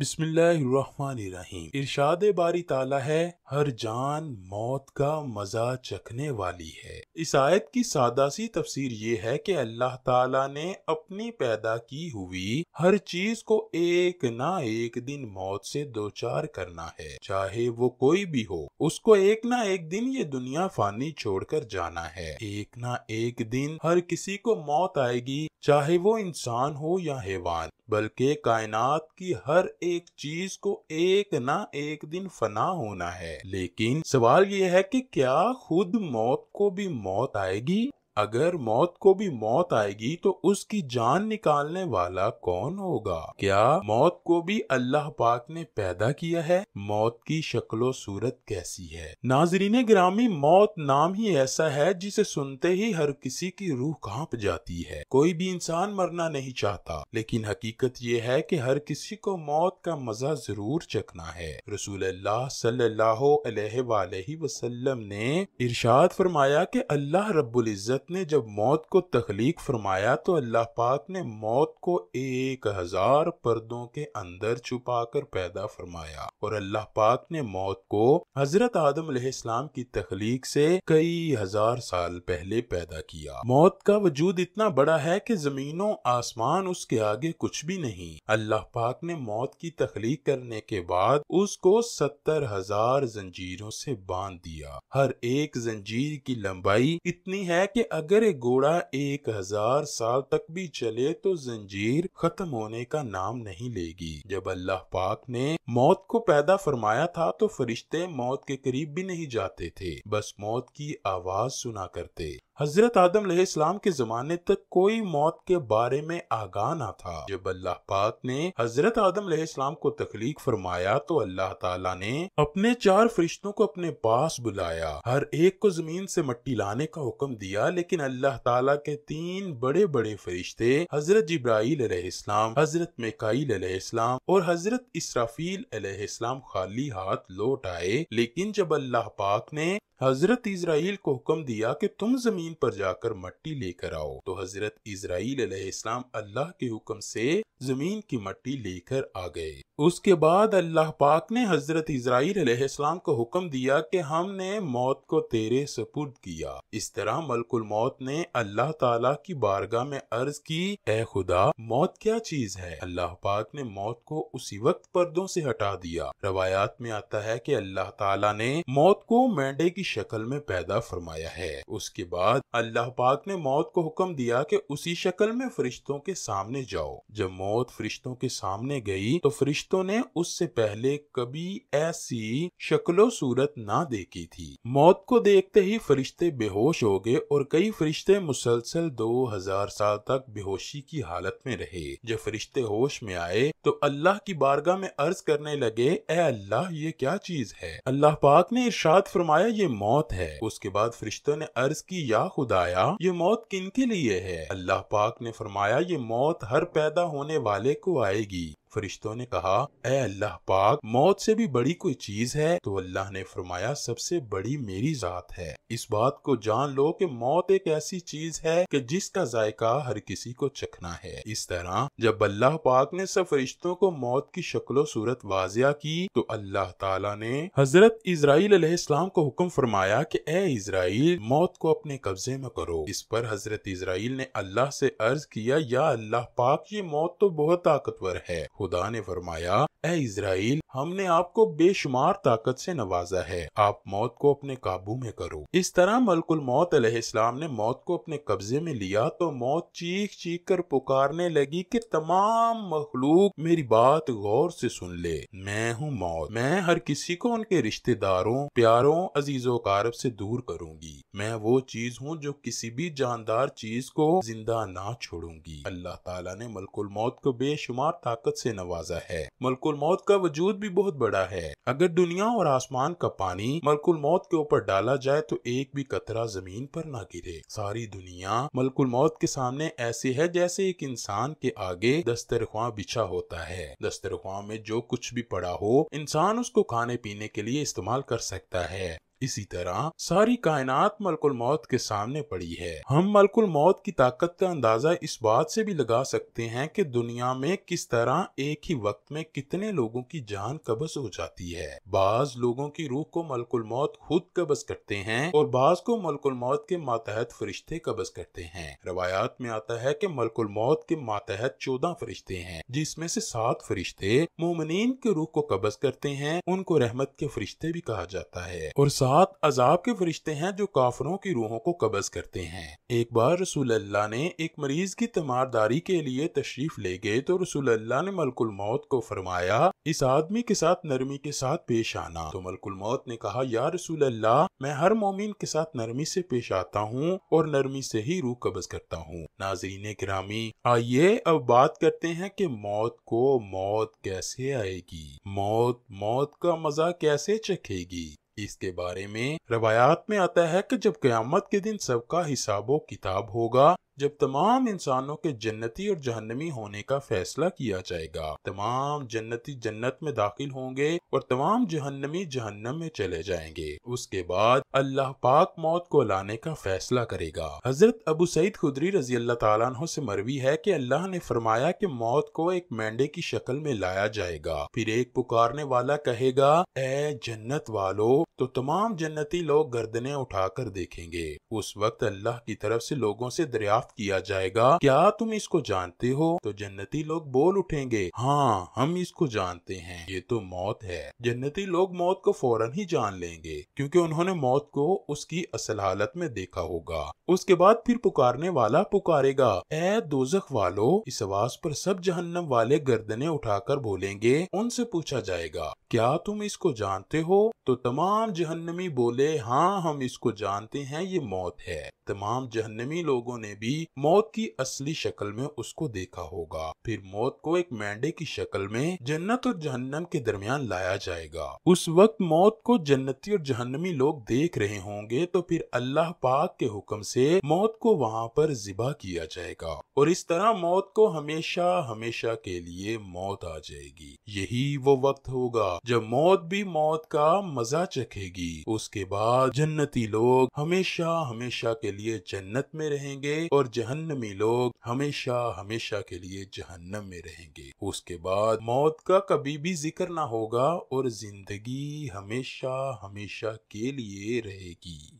बिस्मिल्लाहिर्रहमानिर्रहीम इरशाद बारी ताला है हर जान मौत का मजा चखने वाली है इस आयत की सादा सी तफसीर ये है कि अल्लाह ताला ने अपनी पैदा की हुई हर चीज को एक ना एक दिन मौत से दो चार करना है चाहे वो कोई भी हो उसको एक ना एक दिन ये दुनिया फानी छोड़कर जाना है एक ना एक दिन हर किसी को मौत आएगी चाहे वो इंसान हो या हैवान बल्कि कायनात की हर एक एक चीज को एक ना एक दिन फना होना है लेकिन सवाल ये है कि क्या खुद मौत को भी मौत आएगी अगर मौत को भी मौत आएगी तो उसकी जान निकालने वाला कौन होगा क्या मौत को भी अल्लाह पाक ने पैदा किया है मौत की शक्लो सूरत कैसी है नाजरीन ग्रामी मौत नाम ही ऐसा है जिसे सुनते ही हर किसी की रूह कांप जाती है कोई भी इंसान मरना नहीं चाहता लेकिन हकीकत यह है कि हर किसी को मौत का मजा जरूर चखना है रसूल सल्लल्लाहु ने इर्शाद फरमाया कि अल्लाह रबुल्जत हजरत ने जब मौत को तख्लीक फरमाया तो अल्लाह पाक ने मौत को एक हजार पर्दों के अंदर छुपा कर पैदा फरमाया और अल्लाह पाक ने मौत को हजरत आदम इस्लाम की तख्लीक से कई हजार साल पहले पैदा किया मौत का वजूद इतना बड़ा है कि जमीनों आसमान उसके आगे कुछ भी नहीं अल्लाह पाक ने मौत की तख्लीक करने के बाद उसको सत्तर हजार जंजीरों से बांध दिया हर एक जंजीर की लंबाई इतनी है कि अगर ये घोड़ा एक हजार साल तक भी चले तो जंजीर खत्म होने का नाम नहीं लेगी जब अल्लाह पाक ने मौत को पैदा फरमाया था तो फरिश्ते मौत के करीब भी नहीं जाते थे बस मौत की आवाज सुना करते हजरत आदम इस्लाम के जमाने तक कोई मौत के बारे में आगाह ना था जब अल्लाह पाक ने हजरत आदम इस्लाम को तख्लीक फरमाया तो अल्लाह ताला ने अपने चार फरिश्तों को अपने पास बुलाया हर एक को जमीन से मट्टी लाने का हुक्म दिया लेकिन अल्लाह ताला के तीन बड़े बड़े फरिश्ते हजरत जिब्राइल इस्लाम हजरत मेकाईल इस्लाम और हजरत इसराफील इस्लाम खाली हाथ लौट आए लेकिन जब अल्लाह पाक ने हजरत इसराइल को हुक्म दिया की तुम जमीन जमीन पर जाकर मट्टी लेकर आओ तो हजरत इसराइल इस्लाम अल्लाह के हुक्म से जमीन की मट्टी लेकर आ गए उसके बाद अल्लाह पाक ने हजरत इसराइल इस्लाम को हुक्म दिया कि हमने मौत को तेरे सपुर्द किया इस तरह मलकुल मौत ने अल्लाह ताला की बारगाह में अर्ज की ए खुदा मौत क्या चीज है अल्लाह पाक ने मौत को उसी वक्त पर्दों से हटा दिया रवायात में आता है कि अल्लाह ताला ने मौत को मेंढे की शक्ल में पैदा फरमाया है उसके बाद बाद अल्लाह पाक ने मौत को हुक्म दिया कि उसी शक्ल में फरिश्तों के सामने जाओ जब मौत फरिश्तों के सामने गई तो फरिश्तों ने उससे पहले कभी ऐसी शक्लो सूरत ना देखी थी मौत को देखते ही फरिश्ते बेहोश हो गए और कई फरिश्ते मुसलसल दो हजार साल तक बेहोशी की हालत में रहे जब फरिश्ते होश में आए तो अल्लाह की बारगाह में अर्ज करने लगे ए अल्लाह ये क्या चीज है अल्लाह पाक ने इर्शाद फरमाया ये मौत है उसके बाद फरिश्तों ने अर्ज की या खुदाया ये मौत किन के लिए है अल्लाह पाक ने फरमाया ये मौत हर पैदा होने वाले को आएगी फरिश्तों ने कहा ए अल्लाह पाक मौत से भी बड़ी कोई चीज है तो अल्लाह ने फरमाया सबसे बड़ी मेरी जात है इस बात को जान लो कि मौत एक ऐसी चीज है कि जिसका जायका हर किसी को चखना है इस तरह जब अल्लाह पाक ने सब फरिश्तों को मौत की शक्लो सूरत वाजिया की तो अल्लाह ताला ने हजरत इसराइल इस्लाम को हुक्म फरमाया कि ए इसराइल मौत को अपने कब्जे में करो इस पर हजरत इसराइल ने अल्लाह से अर्ज किया या अल्लाह पाक ये मौत तो बहुत ताकतवर है खुदा ने फरमाया ए इसराइल हमने आपको बेशुमार ताकत से नवाजा है आप मौत को अपने काबू में करो इस तरह मलकुल मौत अलैहिस्सलाम ने मौत को अपने कब्जे में लिया तो मौत चीख चीख कर पुकारने लगी कि तमाम मखलूक मेरी बात गौर से सुन ले मैं हूँ मौत मैं हर किसी को उनके रिश्तेदारों प्यारों अजीजों कारब से दूर करूंगी मैं वो चीज हूँ जो किसी भी जानदार चीज को जिंदा ना छोड़ूंगी अल्लाह ताला ने मलकुल मौत को बेशुमार ताकत से नवाजा है मलकुल मलकुल मौत का वजूद भी बहुत बड़ा है अगर दुनिया और आसमान का पानी मलकुल मौत के ऊपर डाला जाए तो एक भी कतरा जमीन पर ना गिरे सारी दुनिया मलकुल मौत के सामने ऐसी है जैसे एक इंसान के आगे दस्तरखा बिछा होता है दस्तरखा में जो कुछ भी पड़ा हो इंसान उसको खाने पीने के लिए इस्तेमाल कर सकता है इसी तरह सारी कायनात मलकुल मौत के सामने पड़ी है हम मलकुल मौत की ताकत का अंदाजा इस बात से भी लगा सकते हैं कि दुनिया में किस तरह एक ही वक्त में कितने लोगों की जान कबज हो जाती है बाज लोगों की रूह को मलकुल मौत खुद कबज करते हैं और बाज को मलकुल मौत के मातहत फरिश्ते कबज करते हैं रवायात में आता है की मलकुल मौत के मातहत चौदह फरिश्ते हैं जिसमे से सात फरिश्ते मोमिन के रूह को कबज करते हैं उनको रहमत के फरिश्ते भी कहा जाता है और सात अजाब के फरिश्ते हैं जो काफरों की रूहों को कबज़ करते हैं एक बार रसूल अल्लाह ने एक मरीज की तमारदारी के लिए तशरीफ ले गए तो रसूल अल्लाह ने मलकुल मौत को फरमाया इस आदमी के साथ नरमी के साथ पेश आना तो मलकुल मौत ने कहा या रसूल अल्लाह मैं हर मोमिन के साथ नरमी से पेश आता हूँ और नरमी से ही रूह कबज़ करता हूँ नाजरीन ग्रामी आइए अब बात करते हैं कि मौत को मौत कैसे आएगी मौत मौत का मजा कैसे चखेगी इसके बारे में रवायात में आता है कि जब क़यामत के दिन सबका हिसाबो किताब होगा जब तमाम इंसानों के जन्नती और जहन्नमी होने का फैसला किया जाएगा तमाम जन्नती जन्नत में दाखिल होंगे और तमाम जहन्नमी जहन्नम में चले जाएंगे उसके बाद अल्लाह पाक मौत को लाने का फैसला करेगा हजरत अबू सईद खुदरी रजी अल्लाह तला से मरवी है कि अल्लाह ने फरमाया कि मौत को एक मैंडे की शक्ल में लाया जाएगा फिर एक पुकारने वाला कहेगा ए जन्नत वालो तो तमाम जन्नती लोग गर्दने उठाकर देखेंगे उस वक्त अल्लाह की तरफ से लोगों से दरियाफ्त समाप्त किया जाएगा क्या तुम इसको जानते हो तो जन्नती लोग बोल उठेंगे हाँ हम इसको जानते हैं ये तो मौत है जन्नती लोग मौत को फौरन ही जान लेंगे क्योंकि उन्होंने मौत को उसकी असल हालत में देखा होगा उसके बाद फिर पुकारने वाला पुकारेगा ए दोजख वालो इस आवाज पर सब जहन्नम वाले गर्दने उठाकर बोलेंगे उनसे पूछा जाएगा क्या तुम इसको जानते हो तो तमाम जहन्नमी बोले हाँ हम इसको जानते हैं ये मौत है तमाम जहन्नमी लोगों ने भी भी मौत की असली शक्ल में उसको देखा होगा फिर मौत को एक मैंडे की शक्ल में जन्नत और जहन्नम के दरमियान लाया जाएगा उस वक्त मौत को जन्नती और जहन्नमी लोग देख रहे होंगे तो फिर अल्लाह पाक के हुक्म से मौत को वहाँ पर जिबा किया जाएगा और इस तरह मौत को हमेशा हमेशा के लिए मौत आ जाएगी यही वो वक्त होगा जब मौत भी मौत का मजा चखेगी उसके बाद जन्नती लोग हमेशा हमेशा के लिए जन्नत में रहेंगे और और जहन्नमी लोग हमेशा हमेशा के लिए जहन्नम में रहेंगे उसके बाद मौत का कभी भी जिक्र ना होगा और जिंदगी हमेशा हमेशा के लिए रहेगी